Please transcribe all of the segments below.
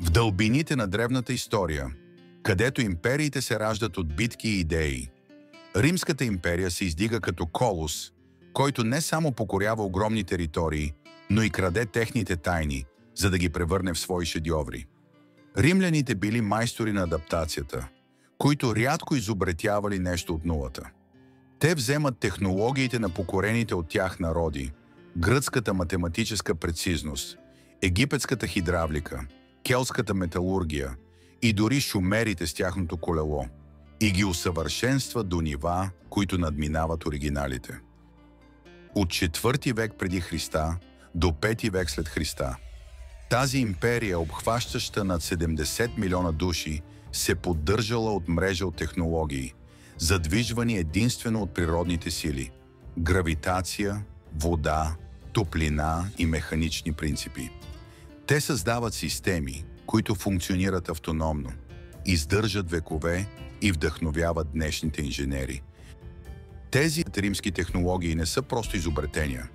В дълбините на древната история, където империите се раждат от битки и идеи, Римската империя се издига като колос, който не само покорява огромни територии, но и краде техните тайни, за да ги превърне в свои шедьоври. Римляните били майстори на адаптацията, които рядко изобретявали нещо от нулата. Те вземат технологиите на покорените от тях народи, гръцката математическа прецизност, египетската хидравлика – келската металургия и дори шумерите с тяхното колело и ги усъвършенства до нива, които надминават оригиналите. От 4 век преди Христа до 5 век след Христа. Тази империя, обхващаща над 70 милиона души, се поддържала от мрежа от технологии, задвижвани единствено от природните сили – гравитация, вода, топлина и механични принципи. Те създават системи, които функционират автономно, издържат векове и вдъхновяват днешните инженери. Тези римски технологии не са просто изобретения.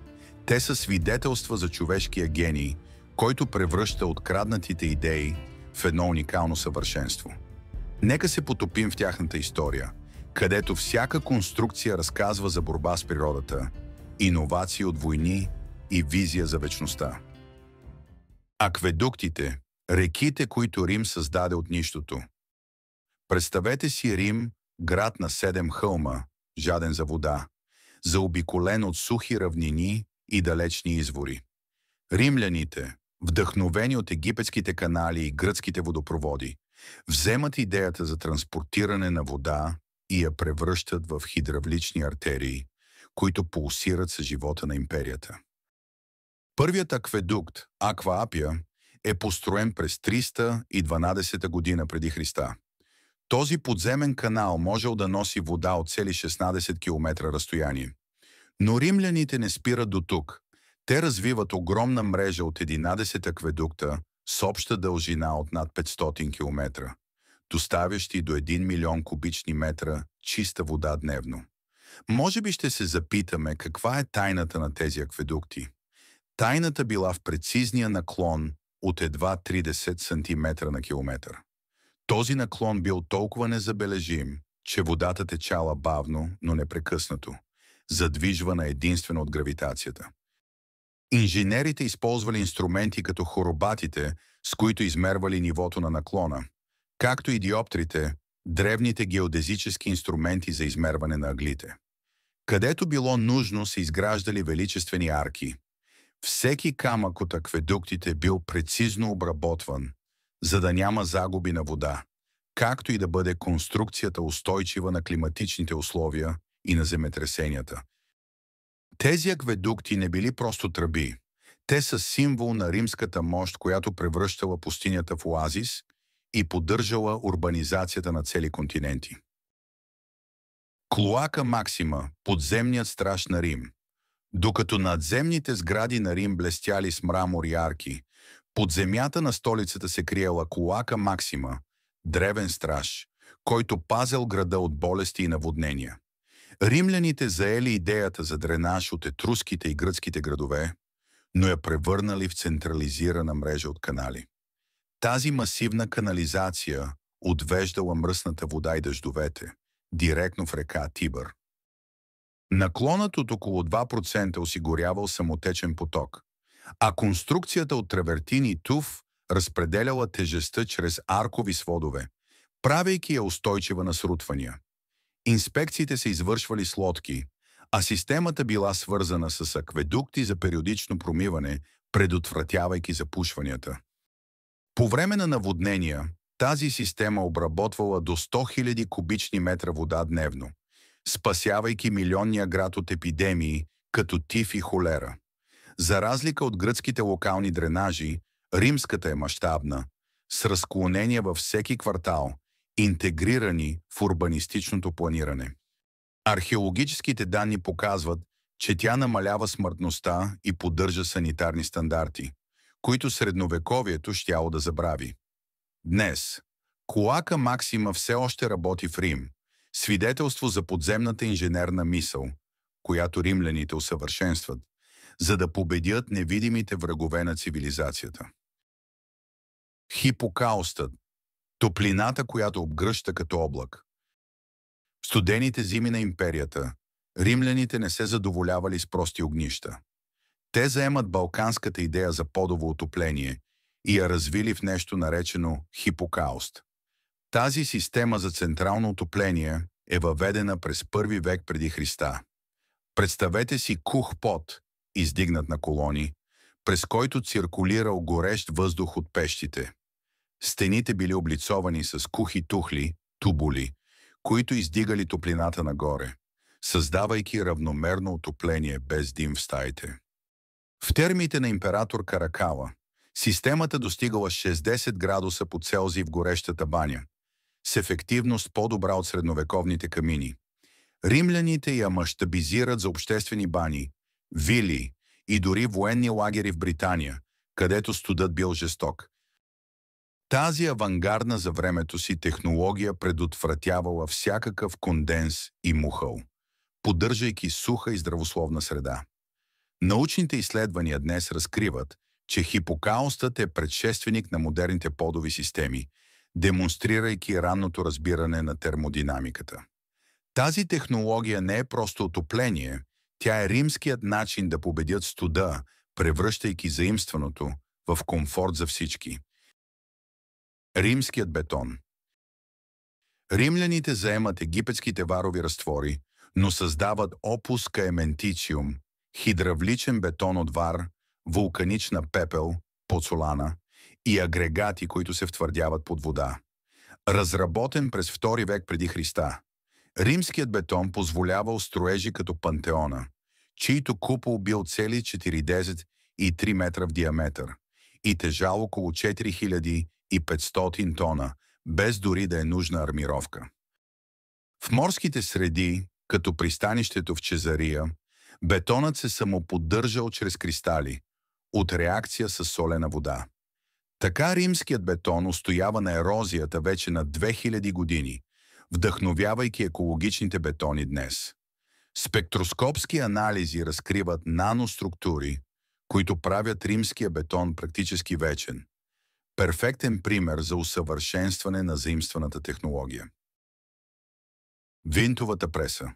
Те са свидетелства за човешкия гений, който превръща откраднатите идеи в едно уникално съвършенство. Нека се потопим в тяхната история, където всяка конструкция разказва за борба с природата, иновации от войни и визия за вечността. Акведуктите, реките, които Рим създаде от нищото. Представете си Рим, град на седем хълма, жаден за вода, заобиколен от сухи равнини и далечни извори. Римляните, вдъхновени от египетските канали и гръцките водопроводи, вземат идеята за транспортиране на вода и я превръщат в хидравлични артерии, които пулсират с живота на империята. Първият акведукт, Аква Апия, е построен през 312 година преди Христа. Този подземен канал можел да носи вода от цели 16 км разстояние. Но римляните не спират до тук. Те развиват огромна мрежа от 11 акведукта с обща дължина от над 500 км, доставящи до 1 милион кубични метра чиста вода дневно. Може би ще се запитаме каква е тайната на тези акведукти – Тайната била в прецизния наклон от едва 30 см на километър. Този наклон бил толкова незабележим, че водата течала бавно, но непрекъснато, задвижвана единствено от гравитацията. Инженерите използвали инструменти като хоробатите, с които измервали нивото на наклона, както и диоптрите, древните геодезически инструменти за измерване на аглите. Където било нужно се изграждали величествени арки, всеки камък от акведуктите е бил прецизно обработван, за да няма загуби на вода, както и да бъде конструкцията устойчива на климатичните условия и на земетресенията. Тези акведукти не били просто тръби. Те са символ на римската мощ, която превръщала пустинята в оазис и поддържала урбанизацията на цели континенти. Клоака Максима – подземният страж на Рим. Докато надземните сгради на Рим блестяли с мрамор и арки, под земята на столицата се криела колака Максима, древен страж, който пазел града от болести и наводнения. Римляните заели идеята за дренаж от етруските и гръцките градове, но я превърнали в централизирана мрежа от канали. Тази масивна канализация отвеждала мръсната вода и дъждовете директно в река Тибър. Наклонът от около 2% осигурявал самотечен поток, а конструкцията от травертин и туф разпределяла тежестта чрез аркови сводове, правейки я устойчива на срутвания. Инспекциите се извършвали с лодки, а системата била свързана с акведукти за периодично промиване, предотвратявайки запушванията. По време на наводнения тази система обработвала до 100 000 кубични метра вода дневно, спасявайки милионния град от епидемии, като тиф и холера. За разлика от гръцките локални дренажи, римската е мащабна, с разклонения във всеки квартал, интегрирани в урбанистичното планиране. Археологическите данни показват, че тя намалява смъртността и поддържа санитарни стандарти, които средновековието щяло да забрави. Днес, Коака Максима все още работи в Рим, свидетелство за подземната инженерна мисъл, която римляните усъвършенстват, за да победят невидимите врагове на цивилизацията. Хипокаустът – топлината, която обгръща като облак. В студените зими на империята римляните не се задоволявали с прости огнища. Те заемат балканската идея за подово отопление и я развили в нещо наречено хипокауст – тази система за централно отопление е въведена през първи век преди Христа. Представете си кух пот, издигнат на колони, през който циркулирал горещ въздух от пещите. Стените били облицовани с кухи тухли, тубули, които издигали топлината нагоре, създавайки равномерно отопление без дим в стаите. В термите на император Каракала, системата достигала 60 градуса по Целзий в горещата баня, с ефективност по-добра от средновековните камини. Римляните я мащабизират за обществени бани, вили и дори военни лагери в Британия, където студът бил жесток. Тази авангардна за времето си технология предотвратявала всякакъв конденс и мухъл, поддържайки суха и здравословна среда. Научните изследвания днес разкриват, че хипокаустът е предшественик на модерните подови системи – демонстрирайки ранното разбиране на термодинамиката. Тази технология не е просто отопление, тя е римският начин да победят студа, превръщайки заимстваното в комфорт за всички. Римският бетон Римляните заемат египетските варови разтвори, но създават опус каементициум, хидравличен бетон от вар, вулканична пепел, поцолана и агрегати, които се втвърдяват под вода. Разработен през II век преди Христа, римският бетон позволявал строежи като пантеона, чийто купол бил цели 40 и 3 метра в диаметър и тежал около 4500 тона, без дори да е нужна армировка. В морските среди, като пристанището в Чезария, бетонът се самоподдържал чрез кристали, от реакция с солена вода. Така римският бетон устоява на ерозията вече на 2000 години, вдъхновявайки екологичните бетони днес. Спектроскопски анализи разкриват наноструктури, които правят римския бетон практически вечен. Перфектен пример за усъвършенстване на заимстваната технология. Винтовата преса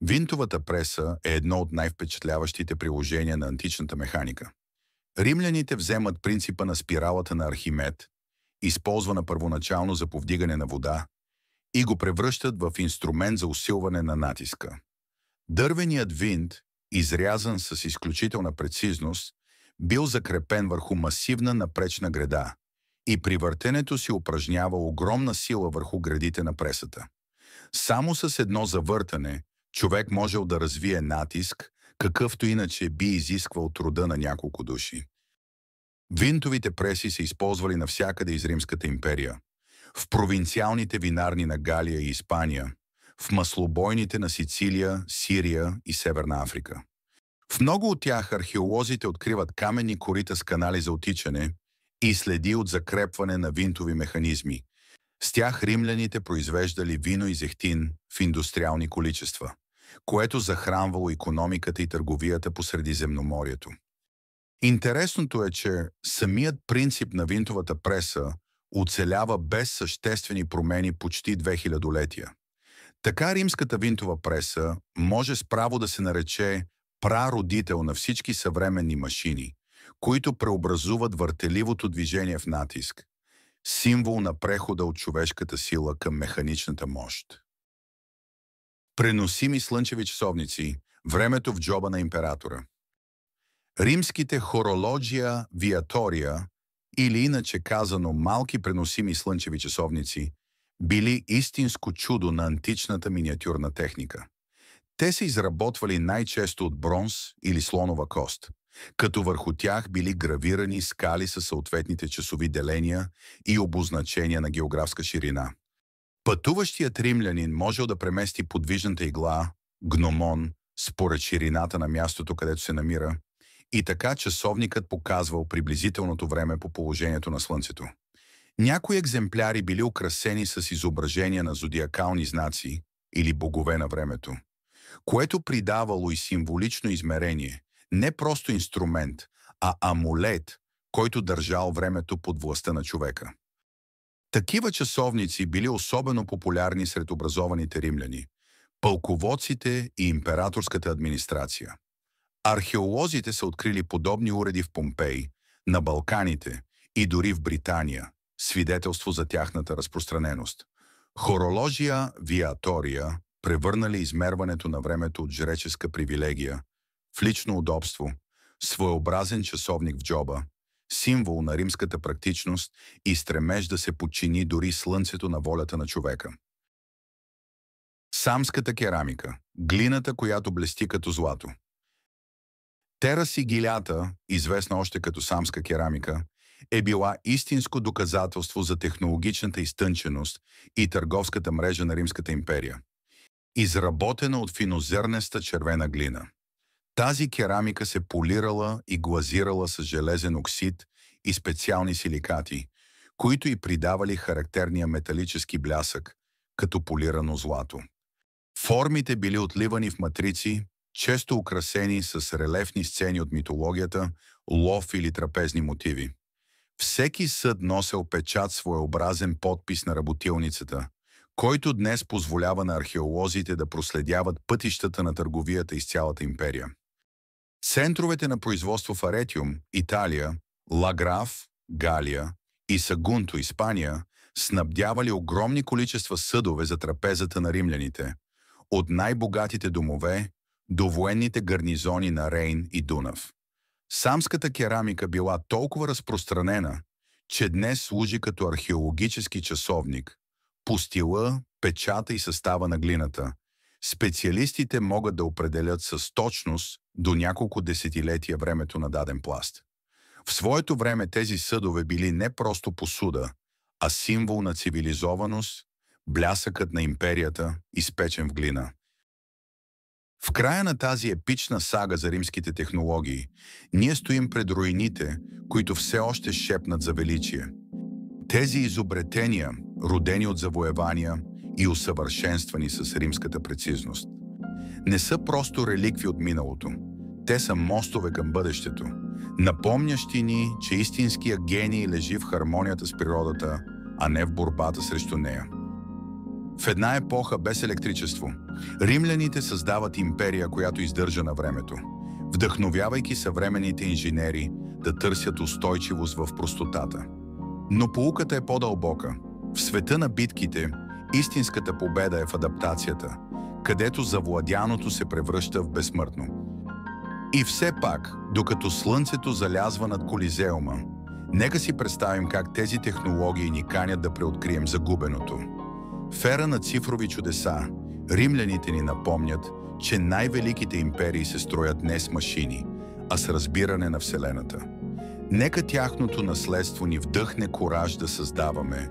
Винтовата преса е едно от най-впечатляващите приложения на античната механика. Римляните вземат принципа на спиралата на Архимед, използвана първоначално за повдигане на вода, и го превръщат в инструмент за усилване на натиска. Дървеният винт, изрязан с изключителна прецизност, бил закрепен върху масивна напречна града и при въртенето си упражнява огромна сила върху градите на пресата. Само с едно завъртане човек можел да развие натиск, какъвто иначе би изисквал труда на няколко души. Винтовите преси се използвали навсякъде из Римската империя. В провинциалните винарни на Галия и Испания, в маслобойните на Сицилия, Сирия и Северна Африка. В много от тях археолозите откриват каменни корита с канали за отичане и следи от закрепване на винтови механизми. С тях римляните произвеждали вино и зехтин в индустриални количества което захранвало економиката и търговията по Средиземноморието. Интересното е, че самият принцип на винтовата преса оцелява без съществени промени почти 2000 летия. Така римската винтова преса може справо да се нарече прародител на всички съвременни машини, които преобразуват въртеливото движение в натиск, символ на прехода от човешката сила към механичната мощ. Преносими слънчеви часовници. Времето в джоба на императора. Римските хорология виатория, или иначе казано малки преносими слънчеви часовници, били истинско чудо на античната миниатюрна техника. Те се изработвали най-често от бронз или слонова кост, като върху тях били гравирани скали със съответните часови деления и обозначения на географска ширина. Пътуващият римлянин можел да премести подвижната игла, гномон, според ширината на мястото, където се намира, и така часовникът показвал приблизителното време по положението на Слънцето. Някои екземпляри били украсени с изображения на зодиакални знаци или богове на времето, което придавало и символично измерение, не просто инструмент, а амулет, който държал времето под властта на човека. Такива часовници били особено популярни сред образованите римляни, пълководците и императорската администрация. Археолозите са открили подобни уреди в Помпей, на Балканите и дори в Британия, свидетелство за тяхната разпространеност. Хорология виатория превърнали измерването на времето от жреческа привилегия в лично удобство, своеобразен часовник в джоба, символ на римската практичност и стремеж да се подчини дори слънцето на волята на човека. Самската керамика – глината, която блести като злато. Тера гилята, известна още като самска керамика, е била истинско доказателство за технологичната изтънченост и търговската мрежа на Римската империя, изработена от финозернеста червена глина. Тази керамика се полирала и глазирала с железен оксид и специални силикати, които и придавали характерния металически блясък, като полирано злато. Формите били отливани в матрици, често украсени с релефни сцени от митологията, лов или трапезни мотиви. Всеки съд носел печат своеобразен подпис на работилницата, който днес позволява на археолозите да проследяват пътищата на търговията из цялата империя. Центровете на производство в Аретиум, Италия, Лаграф, Галия и Сагунто, Испания, снабдявали огромни количества съдове за трапезата на римляните, от най-богатите домове до военните гарнизони на Рейн и Дунав. Самската керамика била толкова разпространена, че днес служи като археологически часовник, пустила, печата и състава на глината – специалистите могат да определят с точност до няколко десетилетия времето на даден пласт. В своето време тези съдове били не просто посуда, а символ на цивилизованост, блясъкът на империята, изпечен в глина. В края на тази епична сага за римските технологии, ние стоим пред руините, които все още шепнат за величие. Тези изобретения, родени от завоевания, и усъвършенствани с римската прецизност. Не са просто реликви от миналото. Те са мостове към бъдещето, напомнящи ни, че истинския гений лежи в хармонията с природата, а не в борбата срещу нея. В една епоха без електричество, римляните създават империя, която издържа на времето, вдъхновявайки съвременните инженери да търсят устойчивост в простотата. Но поуката е по-дълбока. В света на битките Истинската победа е в адаптацията, където завладяното се превръща в безсмъртно. И все пак, докато слънцето залязва над Колизеума, нека си представим как тези технологии ни канят да преоткрием загубеното. Фера на цифрови чудеса, римляните ни напомнят, че най-великите империи се строят не с машини, а с разбиране на Вселената. Нека тяхното наследство ни вдъхне кораж да създаваме,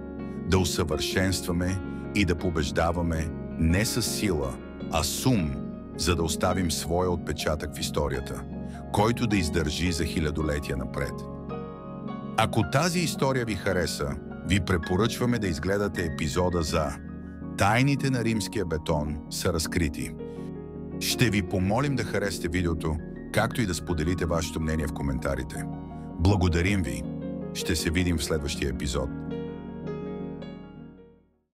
да усъвършенстваме и да побеждаваме не с сила, а с ум, за да оставим своя отпечатък в историята, който да издържи за хилядолетия напред. Ако тази история ви хареса, ви препоръчваме да изгледате епизода за Тайните на римския бетон са разкрити. Ще ви помолим да харесате видеото, както и да споделите вашето мнение в коментарите. Благодарим ви! Ще се видим в следващия епизод.